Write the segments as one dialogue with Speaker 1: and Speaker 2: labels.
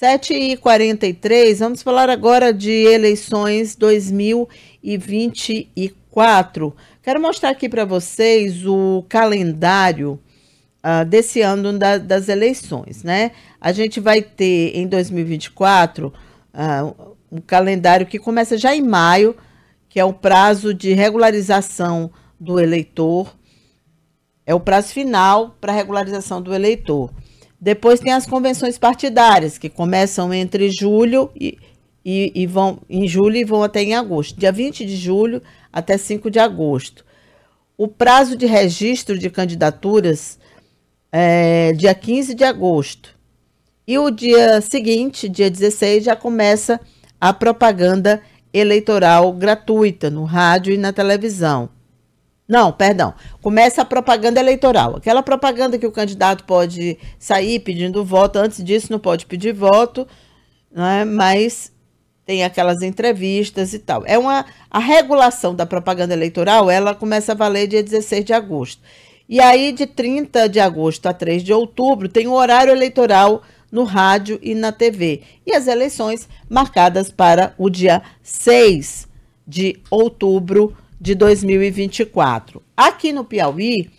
Speaker 1: 7h43, vamos falar agora de eleições 2024. Quero mostrar aqui para vocês o calendário uh, desse ano da, das eleições, né? A gente vai ter em 2024 uh, ah, um calendário que começa já em maio, que é o prazo de regularização do eleitor, é o prazo final para regularização do eleitor. Depois tem as convenções partidárias, que começam entre julho e, e, e, vão em julho e vão até em agosto, dia 20 de julho até 5 de agosto. O prazo de registro de candidaturas é dia 15 de agosto. E o dia seguinte, dia 16, já começa a propaganda eleitoral gratuita no rádio e na televisão. Não, perdão. Começa a propaganda eleitoral. Aquela propaganda que o candidato pode sair pedindo voto, antes disso não pode pedir voto, né? mas tem aquelas entrevistas e tal. É uma a regulação da propaganda eleitoral, ela começa a valer dia 16 de agosto. E aí de 30 de agosto a 3 de outubro tem o horário eleitoral no rádio e na TV. E as eleições marcadas para o dia 6 de outubro de 2024. Aqui no Piauí,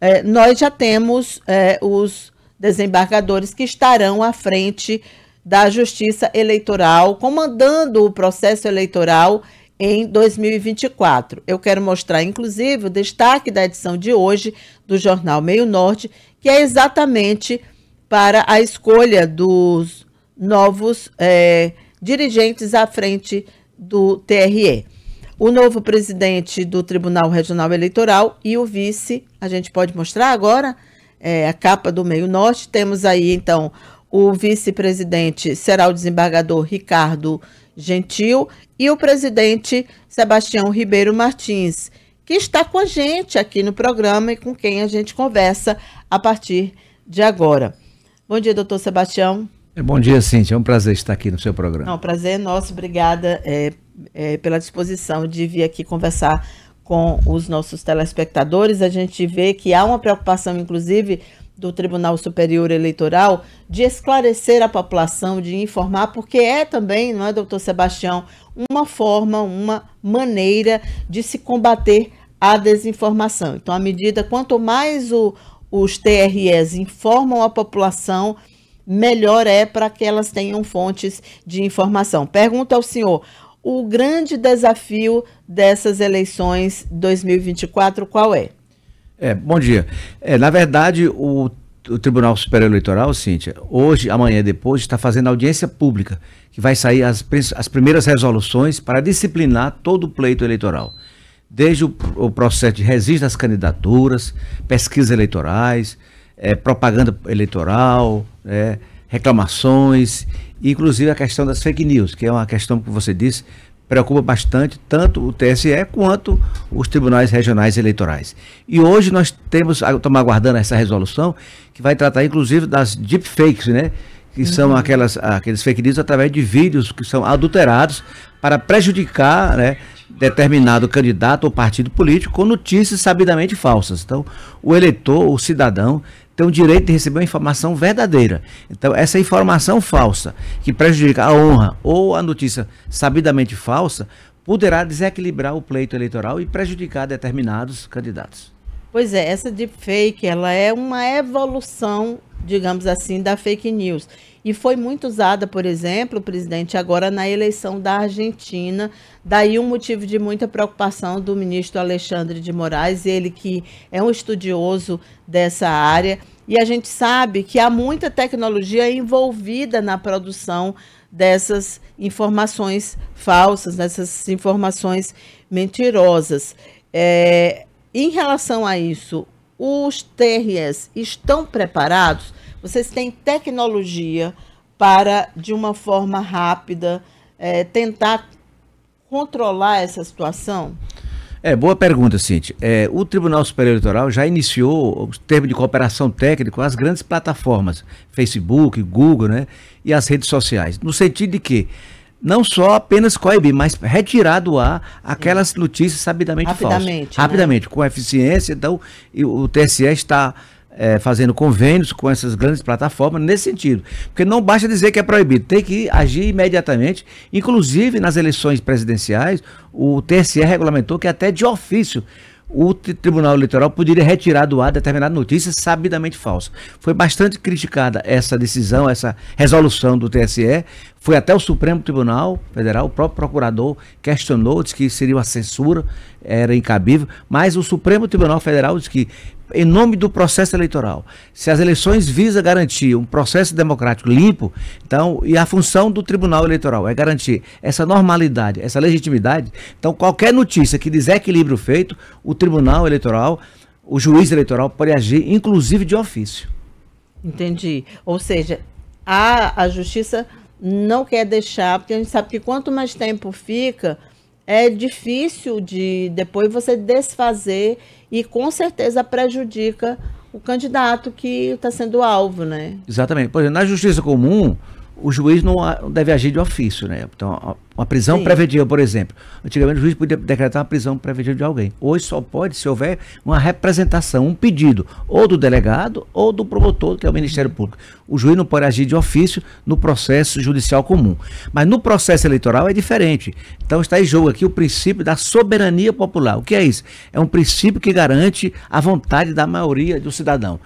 Speaker 1: é, nós já temos é, os desembargadores que estarão à frente da Justiça Eleitoral, comandando o processo eleitoral em 2024. Eu quero mostrar, inclusive, o destaque da edição de hoje do jornal Meio Norte, que é exatamente para a escolha dos novos é, dirigentes à frente do TRE o novo presidente do Tribunal Regional Eleitoral e o vice. A gente pode mostrar agora é, a capa do Meio Norte. Temos aí, então, o vice-presidente será o desembargador Ricardo Gentil e o presidente Sebastião Ribeiro Martins, que está com a gente aqui no programa e com quem a gente conversa a partir de agora. Bom dia, doutor Sebastião.
Speaker 2: É, bom dia, Cíntia. É um prazer estar aqui no seu programa.
Speaker 1: Não, prazer é nosso. Obrigada é, é, pela disposição de vir aqui conversar com os nossos telespectadores. A gente vê que há uma preocupação, inclusive, do Tribunal Superior Eleitoral de esclarecer a população, de informar, porque é também, não é, doutor Sebastião, uma forma, uma maneira de se combater a desinformação. Então, à medida, quanto mais o, os TREs informam a população melhor é para que elas tenham fontes de informação. Pergunta ao senhor: o grande desafio dessas eleições 2024 qual é?
Speaker 2: É, bom dia. É, na verdade, o, o Tribunal Superior Eleitoral, Cíntia, hoje, amanhã e depois, está fazendo audiência pública, que vai sair as, as primeiras resoluções para disciplinar todo o pleito eleitoral desde o, processo de registro das candidaturas, pesquisas eleitorais, é, propaganda eleitoral, é, reclamações, inclusive a questão das fake news, que é uma questão que você disse preocupa bastante tanto o TSE quanto os tribunais regionais eleitorais. E hoje nós temos, estamos aguardando essa resolução, que vai tratar inclusive das deepfakes, né? que uhum. são aquelas, aqueles fake news através de vídeos que são adulterados para prejudicar né, determinado candidato ou partido político com notícias sabidamente falsas. Então, o eleitor, o cidadão, tem o direito de receber uma informação verdadeira. Então, essa informação falsa, que prejudica a honra ou a notícia sabidamente falsa, poderá desequilibrar o pleito eleitoral e prejudicar determinados candidatos.
Speaker 1: Pois é, essa deepfake, ela é uma evolução, digamos assim, da fake news e foi muito usada, por exemplo, presidente, agora na eleição da Argentina. Daí um motivo de muita preocupação do ministro Alexandre de Moraes, ele que é um estudioso dessa área. E a gente sabe que há muita tecnologia envolvida na produção dessas informações falsas, dessas informações mentirosas. É, em relação a isso, os TRS estão preparados? Vocês têm tecnologia para, de uma forma rápida, é, tentar controlar essa situação?
Speaker 2: É, boa pergunta, Cintia. É, o Tribunal Superior Eleitoral já iniciou o termo de cooperação técnica com as grandes plataformas, Facebook, Google, né? E as redes sociais. No sentido de que não só apenas coibir, mas retirar do ar aquelas é. notícias sabidamente falsas. Rapidamente. né? Rapidamente, com eficiência. Então, o TSE está é, fazendo convênios com essas grandes plataformas nesse sentido. Porque não basta dizer que é proibido, tem que agir imediatamente. Inclusive, nas eleições presidenciais, o TSE regulamentou que até de ofício o Tribunal Eleitoral poderia retirar do ar determinada notícia sabidamente falsa. Foi bastante criticada essa decisão, essa resolução do TSE. Foi até o Supremo Tribunal Federal, o próprio procurador questionou, disse que seria uma censura, era incabível, mas o Supremo Tribunal Federal disse que em nome do processo eleitoral. Se as eleições visam garantir um processo democrático limpo, então, e a função do Tribunal Eleitoral é garantir essa normalidade, essa legitimidade, então qualquer notícia que desequilíbrio feito, o Tribunal Eleitoral, o juiz eleitoral pode agir, inclusive de ofício.
Speaker 1: Entendi. Ou seja, a, a justiça não quer deixar, porque a gente sabe que quanto mais tempo fica, é difícil de depois você desfazer e com certeza prejudica o candidato que está sendo alvo, né?
Speaker 2: Exatamente. Por exemplo, na justiça comum, o juiz não deve agir de ofício, né? Então, uma prisão Sim. preventiva, por exemplo. Antigamente o juiz podia decretar uma prisão preventiva de alguém. Hoje só pode se houver uma representação, um pedido, ou do delegado ou do promotor, que é o Ministério Público. O juiz não pode agir de ofício no processo judicial comum. Mas no processo eleitoral é diferente. Então está em jogo aqui o princípio da soberania popular. O que é isso? É um princípio que garante a vontade da maioria do cidadão.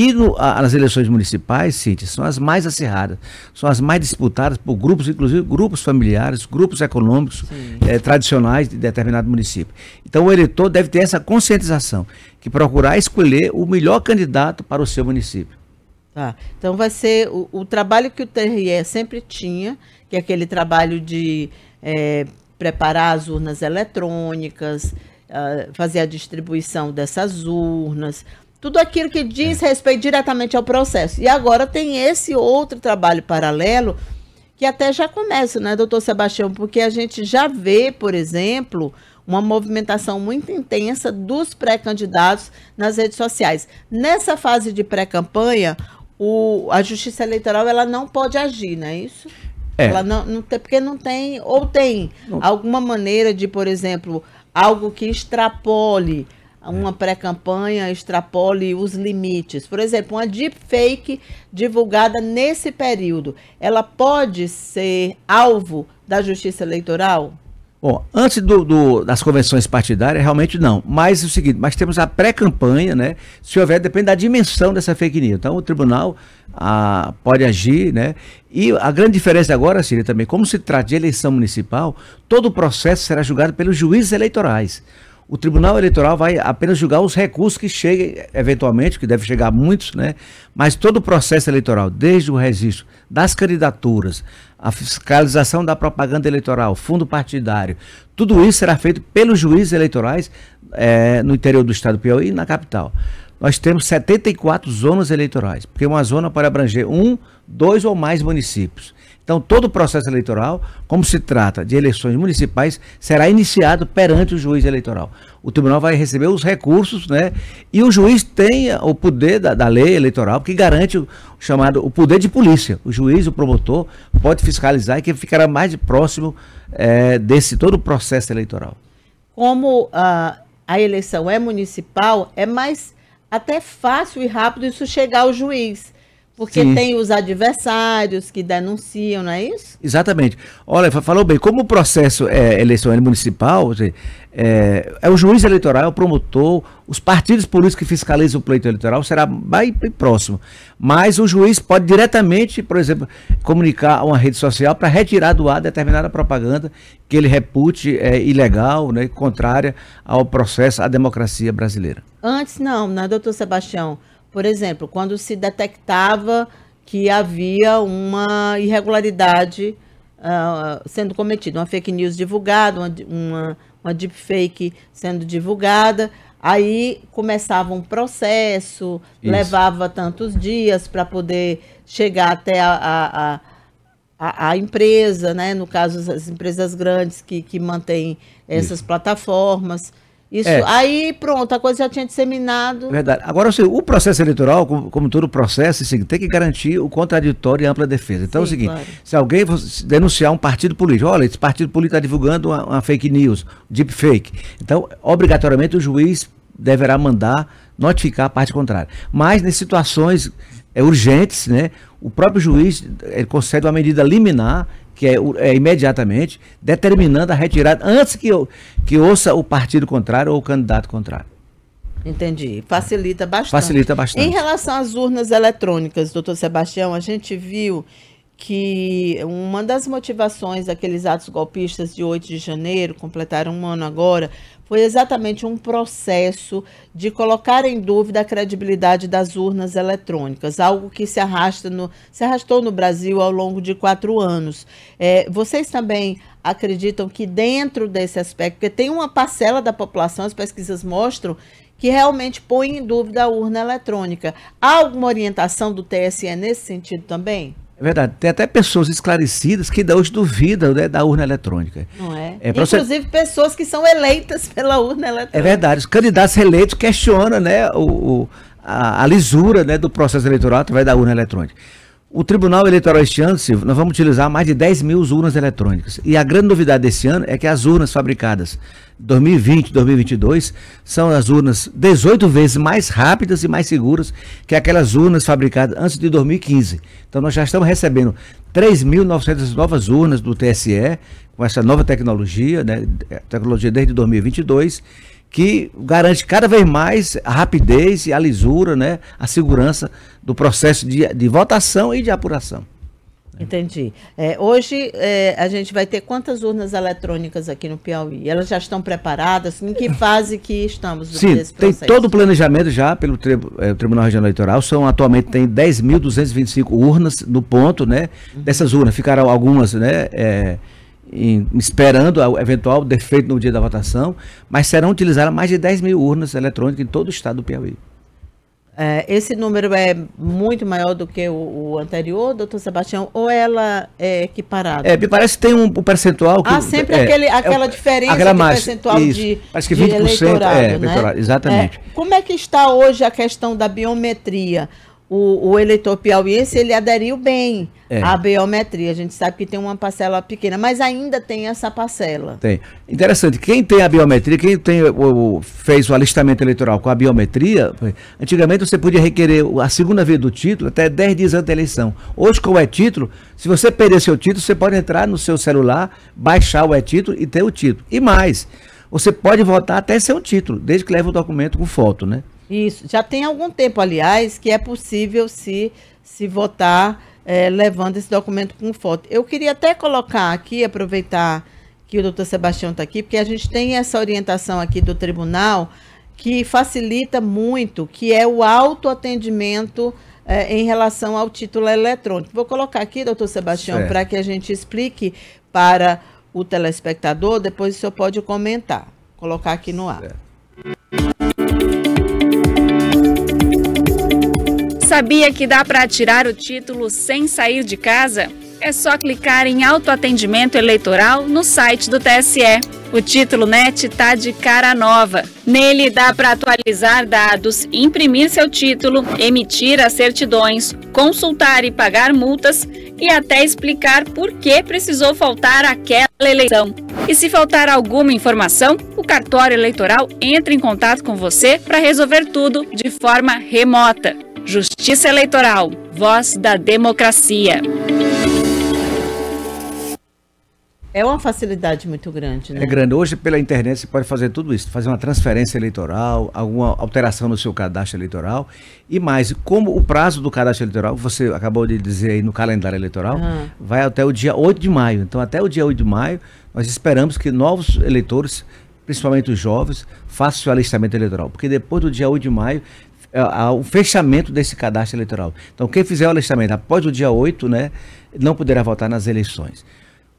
Speaker 2: E no, as eleições municipais, Cíntia, são as mais acirradas, são as mais disputadas por grupos, inclusive grupos familiares, grupos econômicos é, tradicionais de determinado município. Então o eleitor deve ter essa conscientização, que procurar escolher o melhor candidato para o seu município.
Speaker 1: Tá. Então vai ser o, o trabalho que o TRE sempre tinha, que é aquele trabalho de é, preparar as urnas eletrônicas, uh, fazer a distribuição dessas urnas, tudo aquilo que diz respeito diretamente ao processo. E agora tem esse outro trabalho paralelo que até já começa, né, doutor Sebastião? Porque a gente já vê, por exemplo, uma movimentação muito intensa dos pré-candidatos nas redes sociais. Nessa fase de pré-campanha, a Justiça Eleitoral ela não pode agir, não é isso? É. Ela não, não tem, porque não tem, ou tem não. alguma maneira de, por exemplo, algo que extrapole uma pré-campanha extrapole os limites. Por exemplo, uma deepfake divulgada nesse período, ela pode ser alvo da justiça eleitoral?
Speaker 2: Bom, antes do, do, das convenções partidárias, realmente não. Mas é o seguinte, mas temos a pré-campanha, né? Se houver, depende da dimensão dessa fake news. Então, o tribunal a, ah, pode agir, né? E a grande diferença agora, seria também, como se trata de eleição municipal, todo o processo será julgado pelos juízes eleitorais o Tribunal Eleitoral vai apenas julgar os recursos que cheguem, eventualmente, que deve chegar muitos, né? Mas todo o processo eleitoral, desde o registro das candidaturas, a fiscalização da propaganda eleitoral, fundo partidário, tudo isso será feito pelos juízes eleitorais é, no interior do estado do Piauí e na capital nós temos 74 zonas eleitorais, porque é uma zona pode abranger um, dois ou mais municípios. Então, todo o processo eleitoral, como se trata de eleições municipais, será iniciado perante o juiz eleitoral. O tribunal vai receber os recursos, né? E o juiz tem o poder da, da lei eleitoral, que garante o chamado o poder de polícia. O juiz, o promotor, pode fiscalizar e que ficará mais próximo é, desse todo o processo eleitoral.
Speaker 1: Como a, a eleição é municipal, é mais até fácil e rápido isso chegar ao juiz. Porque Sim. tem os adversários que denunciam, não é isso?
Speaker 2: Exatamente. Olha, falou bem, como o processo é eleição municipal, é, é o juiz eleitoral, é o promotor, os partidos políticos que fiscalizam o pleito eleitoral será bem, bem próximo. Mas o juiz pode diretamente, por exemplo, comunicar a uma rede social para retirar do ar determinada propaganda que ele repute é, ilegal, né, contrária ao processo, à democracia brasileira.
Speaker 1: Antes não, né, doutor Sebastião? Por exemplo, quando se detectava que havia uma irregularidade uh, sendo cometida, uma fake news divulgada, uma, uma, uma deepfake sendo divulgada, aí começava um processo, Isso. levava tantos dias para poder chegar até a, a, a a, a, empresa, né? no caso as empresas grandes que, que mantêm essas Isso. plataformas. Isso. É. Aí pronto, a coisa já tinha disseminado.
Speaker 2: Verdade. Agora, o processo eleitoral, como, como todo processo, assim, tem que garantir o contraditório e ampla defesa. Então Sim, é o seguinte: claro. se alguém denunciar um partido político, olha, esse partido político está divulgando uma, uma, fake news, deep fake. Então, obrigatoriamente, o juiz deverá mandar notificar a parte contrária. Mas, nas situações é, urgentes, né, o próprio juiz eh, concede uma medida liminar que é, é, imediatamente, determinando a retirada, antes que, eu, que ouça o partido contrário ou o candidato contrário.
Speaker 1: Entendi. Facilita bastante. Facilita bastante. Em relação às urnas eletrônicas, doutor Sebastião, a gente viu que uma das motivações daqueles atos golpistas de 8 de janeiro, completaram um ano agora, foi exatamente um processo de colocar em dúvida a credibilidade das urnas eletrônicas, algo que se, arrasta no, se arrastou no Brasil ao longo de quatro anos. É, vocês também acreditam que dentro desse aspecto, porque tem uma parcela da população, as pesquisas mostram, que realmente põe em dúvida a urna eletrônica. Há alguma orientação do TSE nesse sentido também?
Speaker 2: É verdade. Tem até pessoas esclarecidas que ainda hoje duvidam né, da urna eletrônica.
Speaker 1: Não é? é Inclusive você... pessoas que são eleitas pela urna eletrônica. É
Speaker 2: verdade. Os candidatos eleitos questionam né, o, o a, a, lisura né, do processo eleitoral através da urna eletrônica. O Tribunal Eleitoral este ano, Silvio, nós vamos utilizar mais de 10 mil urnas eletrônicas. E a grande novidade desse ano é que as urnas fabricadas 2020 2022 são as urnas 18 vezes mais rápidas e mais seguras que aquelas urnas fabricadas antes de 2015. Então nós já estamos recebendo 3.900 novas urnas do TSE com essa nova tecnologia, né, tecnologia desde 2022 que garante cada vez mais a rapidez e a lisura, né, a segurança do processo de, de votação e de apuração.
Speaker 1: Entendi. É, hoje é, a gente vai ter quantas urnas eletrônicas aqui no Piauí? Elas já estão preparadas? Em que fase que estamos Sim, processo? tem todo o
Speaker 2: planejamento já pelo tri é, Tribunal Regional Eleitoral. São atualmente tem 10.225 urnas no ponto, né? Dessas urnas ficaram algumas, né? É, esperando o eventual defeito no dia da votação, mas serão utilizadas mais de 10 mil urnas eletrônicas em todo o estado do Piauí.
Speaker 1: É, esse número é muito maior do que o, o anterior, doutor Sebastião, ou ela é equiparada? É, me parece
Speaker 2: que tem um, um percentual que... Ah, sempre é, aquele, é aquela é, diferença aquela de mais, percentual isso, de Parece que 20% de é, eleitorado, é, né? eleitorado, exatamente.
Speaker 1: É, como é que está hoje a questão da biometria? o, o, eleitor piauiense ele aderiu bem é. à biometria. A gente sabe que tem uma parcela pequena, mas ainda tem essa parcela.
Speaker 2: Tem. Interessante, quem tem a biometria, quem tem o, fez o alistamento eleitoral com a biometria, antigamente você podia requerer a segunda vez do título até 10 dias antes da eleição. Hoje, com o e-título, se você perder seu título, você pode entrar no seu celular, baixar o e-título e ter o título. E mais, você pode votar até sem título, desde que leve o documento com foto, né?
Speaker 1: Isso, já tem algum tempo, aliás, que é possível se, se votar é, levando esse documento com foto. Eu queria até colocar aqui, aproveitar que o doutor Sebastião está aqui, porque a gente tem essa orientação aqui do tribunal que facilita muito, que é o autoatendimento é, em relação ao título eletrônico. Vou colocar aqui, doutor Sebastião, para que a gente explique para o telespectador, depois o senhor pode comentar, colocar aqui no ar. Certo. Sabia que dá para tirar o título sem sair de casa? É só clicar em autoatendimento eleitoral no site do TSE. O título NET está de cara nova. Nele dá para atualizar dados, imprimir seu título, emitir as certidões, consultar e pagar multas e até explicar por que precisou faltar aquela eleição. E se faltar alguma informação, o cartório eleitoral entra em contato com você para resolver tudo de forma remota. Justiça Eleitoral, voz da democracia. É uma facilidade muito grande, né? É grande.
Speaker 2: Hoje, pela internet, você pode fazer tudo isso: fazer uma transferência eleitoral, alguma alteração no seu cadastro eleitoral. E mais, como o prazo do cadastro eleitoral, você acabou de dizer aí no calendário eleitoral, uhum. vai até o dia 8 de maio. Então, até o dia 8 de maio, nós esperamos que novos eleitores principalmente os jovens, façam o alistamento eleitoral. Porque depois do dia 8 de maio, é, o fechamento desse cadastro eleitoral. Então, quem fizer o alistamento após o dia 8, né, não poderá votar nas eleições.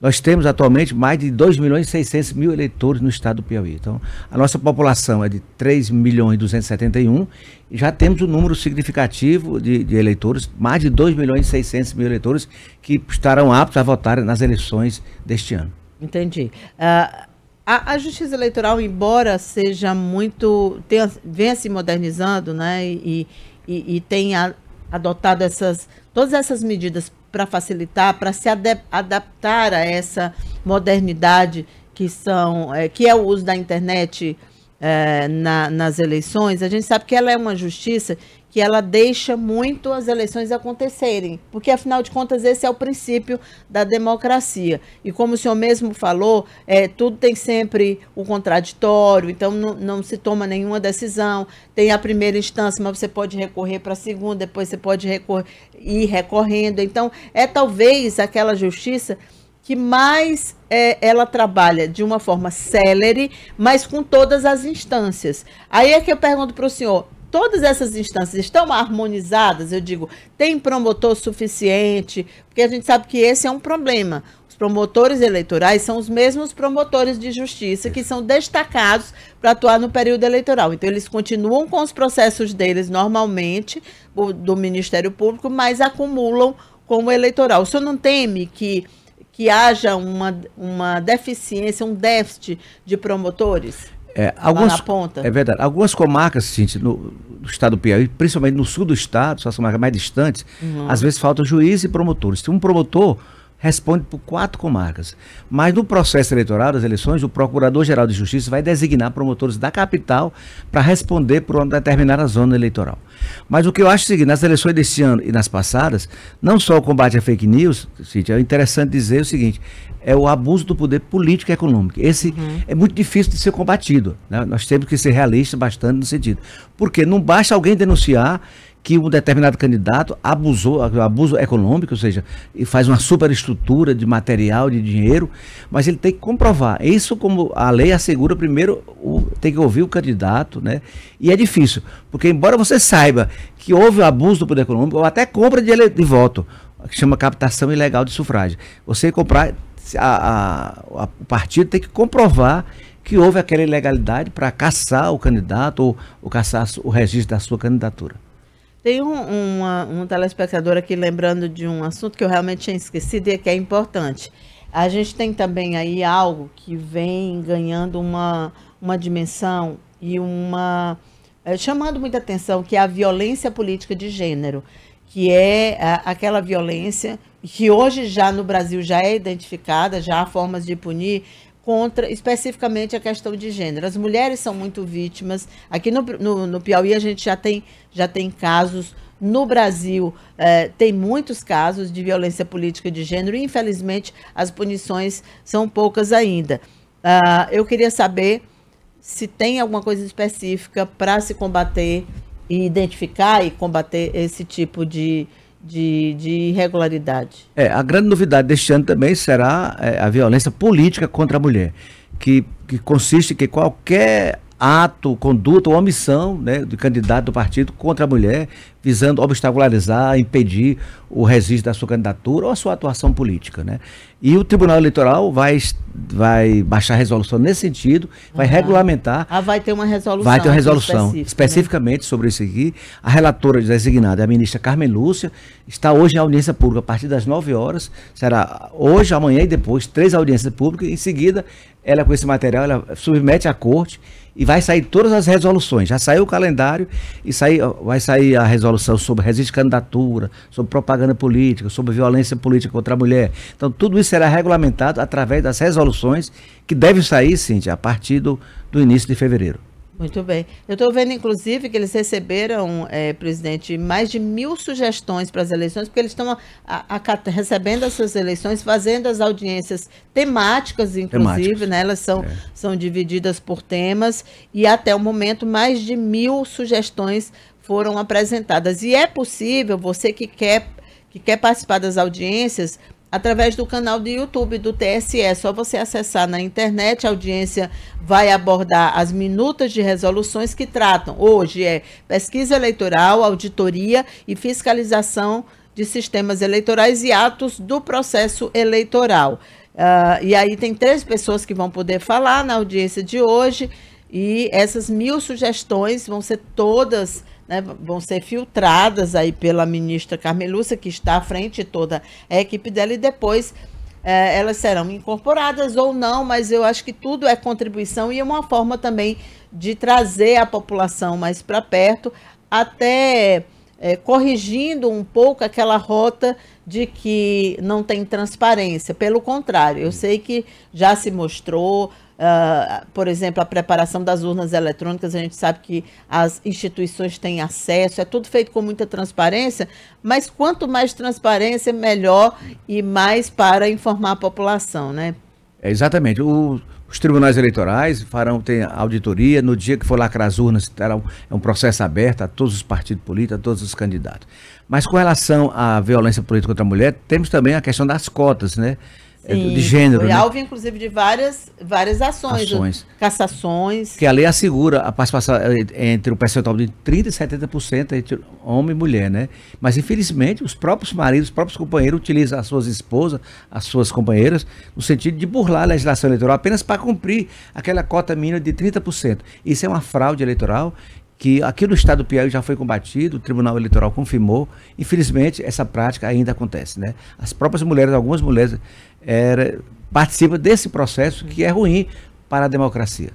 Speaker 2: Nós temos atualmente mais de 2 milhões e 600 mil eleitores no estado do Piauí. Então, a nossa população é de 3 milhões e 271 e já temos um número significativo de, de eleitores, mais de 2 milhões e 600 mil eleitores que estarão aptos a votar nas eleições deste ano.
Speaker 1: Entendi. Uh, a, a, justiça eleitoral, embora seja muito. Tenha, venha se modernizando, né? E, e, e tenha adotado essas, todas essas medidas para facilitar, para se adaptar a essa modernidade que, são, é, que é o uso da internet é, na, nas eleições, a gente sabe que ela é uma justiça que ela deixa muito as eleições acontecerem, porque afinal de contas esse é o princípio da democracia. E como o senhor mesmo falou, é, tudo tem sempre o contraditório, então não, não, se toma nenhuma decisão. Tem a primeira instância, mas você pode recorrer para a segunda, depois você pode recor ir recorrendo. Então é talvez aquela justiça que mais é, ela trabalha de uma forma célere, mas com todas as instâncias. Aí é que eu pergunto para o senhor, todas essas instâncias estão harmonizadas, eu digo, tem promotor suficiente, porque a gente sabe que esse é um problema. Os promotores eleitorais são os mesmos promotores de justiça que são destacados para atuar no período eleitoral. Então, eles continuam com os processos deles normalmente, do Ministério Público, mas acumulam com o eleitoral. O senhor não teme que que haja uma, uma deficiência, um déficit de promotores? É, algumas, Lá na ponta. É
Speaker 2: verdade. Algumas comarcas, gente no, no, estado do Piauí, principalmente no sul do estado, são as comarcas mais distantes, uhum. às vezes faltam juízes e promotores. Tem um promotor responde por quatro comarcas. Mas no processo eleitoral das eleições, o Procurador-Geral de Justiça vai designar promotores da capital para responder por uma determinada zona eleitoral. Mas o que eu acho é o seguinte, nas eleições deste ano e nas passadas, não só o combate à fake news, Cíntia, é interessante dizer o seguinte, é o abuso do poder político e econômico. Esse uhum. é muito difícil de ser combatido. Né? Nós temos que ser realistas bastante no sentido. Porque não basta alguém denunciar que um determinado candidato abusou, abuso econômico, ou seja, faz uma superestrutura de material, de dinheiro, mas ele tem que comprovar. Isso, como a lei assegura, primeiro o, tem que ouvir o candidato, né? E é difícil, porque embora você saiba que houve o abuso do poder econômico, ou até compra de, ele, de voto, que chama captação ilegal de sufrágio, você comprar, a, a, a, o partido tem que comprovar que houve aquela ilegalidade para caçar o candidato ou, ou caçar o registro da sua candidatura.
Speaker 1: Tem um, uma, um telespectador aqui lembrando de um assunto que eu realmente tinha esquecido e é que é importante. A gente tem também aí algo que vem ganhando uma, uma dimensão e uma. É, chamando muita atenção, que é a violência política de gênero, que é a, é, aquela violência que hoje já no Brasil já é identificada, já há formas de punir, contra especificamente a questão de gênero. As mulheres são muito vítimas. Aqui no, no, no Piauí a gente já tem, já tem casos. No Brasil, eh, tem muitos casos de violência política de gênero e, infelizmente, as punições são poucas ainda. Uh, eu queria saber se tem alguma coisa específica para se combater e identificar e combater esse tipo de, de, de irregularidade.
Speaker 2: É, a grande novidade deste ano também será é, a violência política contra a mulher, que, que consiste em que qualquer ato, conduta ou omissão né, candidato do partido contra a mulher, visando obstacularizar, impedir o registro da sua candidatura ou a sua atuação política. Né? E o Tribunal Eleitoral vai, vai baixar resolução nesse sentido, vai regulamentar.
Speaker 1: Ah, vai ter uma resolução. Vai ter uma resolução, né?
Speaker 2: especificamente né? sobre isso aqui. A relatora designada, é a ministra Carmen Lúcia, está hoje em audiência pública a partir das 9 horas. Será hoje, amanhã e depois, três audiências públicas. Em seguida, ela, com esse material, ela submete à corte e vai sair todas as resoluções. Já saiu o calendário e sai, vai sair a resolução sobre resíduo de candidatura, sobre propaganda política, sobre violência política contra a mulher. Então, tudo isso será regulamentado através das resoluções que devem sair, Cintia, a partir do, do início de fevereiro.
Speaker 1: Muito bem. Eu estou vendo, inclusive, que eles receberam, é, presidente, mais de mil sugestões para as eleições, porque eles estão recebendo essas eleições, fazendo as audiências temáticas, inclusive, temáticas. né? Elas são, é. são divididas por temas, e até o momento, mais de mil sugestões foram apresentadas. E é possível, você que quer, que quer participar das audiências, através do canal do YouTube do TSE. É só você acessar na internet, a audiência vai abordar as minutas de resoluções que tratam. Hoje é pesquisa eleitoral, auditoria e fiscalização de sistemas eleitorais e atos do processo eleitoral. Uh, e aí tem três pessoas que vão poder falar na audiência de hoje e essas mil sugestões vão ser todas né, vão ser filtradas aí pela ministra Carmelúcia, que está à frente toda a equipe dela, e depois é, elas serão incorporadas ou não, mas eu acho que tudo é contribuição e é uma forma também de trazer a população mais para perto, até é, corrigindo um pouco aquela rota de que não tem transparência. Pelo contrário, eu sei que já se mostrou ah, por exemplo, a preparação das urnas eletrônicas, a gente sabe que as instituições têm acesso, é tudo feito com muita transparência, mas quanto mais transparência, melhor e mais para informar a população, né?
Speaker 2: É, exatamente. O, os tribunais eleitorais farão ter auditoria no dia que for lacrar as urnas, terá um, é um processo aberto a todos os partidos políticos, a todos os candidatos. Mas com relação à violência política contra a mulher, temos também a questão das cotas, né? É, de gênero. Foi né? alvo,
Speaker 1: inclusive, de várias, várias ações, ações. cassações.
Speaker 2: Que a lei assegura a participação eh, entre o percentual de 30% e 70% entre homem e mulher, né? Mas, infelizmente, os próprios maridos, os próprios companheiros utilizam as suas esposas, as suas companheiras, no sentido de burlar a legislação eleitoral apenas para cumprir aquela cota mínima de 30%. Isso é uma fraude eleitoral que aqui no estado do Piauí já foi combatido, o Tribunal Eleitoral confirmou. Infelizmente, essa prática ainda acontece, né? As próprias mulheres, algumas mulheres, era, eh, participam desse processo que é ruim para a democracia.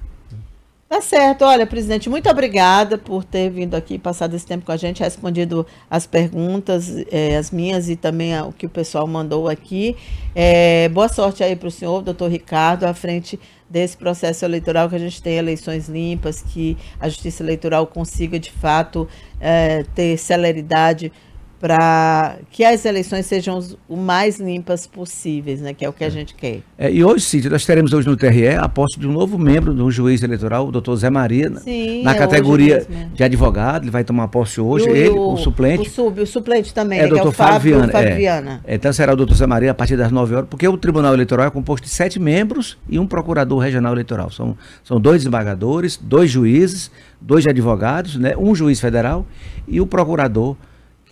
Speaker 1: Tá certo. Olha, presidente, muito obrigada por ter vindo aqui, passado esse tempo com a gente, respondido as perguntas, eh, as minhas e também a, o que o pessoal mandou aqui. Eh, boa sorte aí para o senhor, doutor Ricardo, à frente desse processo eleitoral, que a gente tenha eleições limpas, que a justiça eleitoral consiga de fato é, ter celeridade para que as eleições sejam o mais limpas possíveis, né? Que é o que a é. gente quer.
Speaker 2: É, e hoje, Cíntia, nós teremos hoje no TRE a posse de um novo membro do juiz eleitoral, o doutor Zé Maria, né? Sim, na é categoria né? de advogado, ele vai tomar posse hoje, e ele, o, o suplente. O,
Speaker 1: sub, o suplente também, é, né, é o doutor Fábio, Fabiana.
Speaker 2: É. Então será o doutor Zé Maria a partir das 9 horas, porque o Tribunal Eleitoral é composto de sete membros e um procurador regional eleitoral. São, são dois desembargadores, dois juízes, dois advogados, né? um juiz federal e o procurador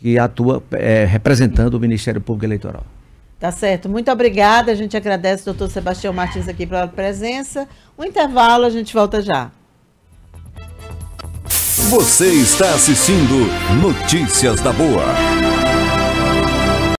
Speaker 2: que atua é, representando o Ministério Público Eleitoral.
Speaker 1: Tá certo. Muito obrigada. A gente agradece o doutor Sebastião Martins aqui pela presença. Um intervalo, a gente volta já.
Speaker 2: Você está assistindo Notícias da Boa.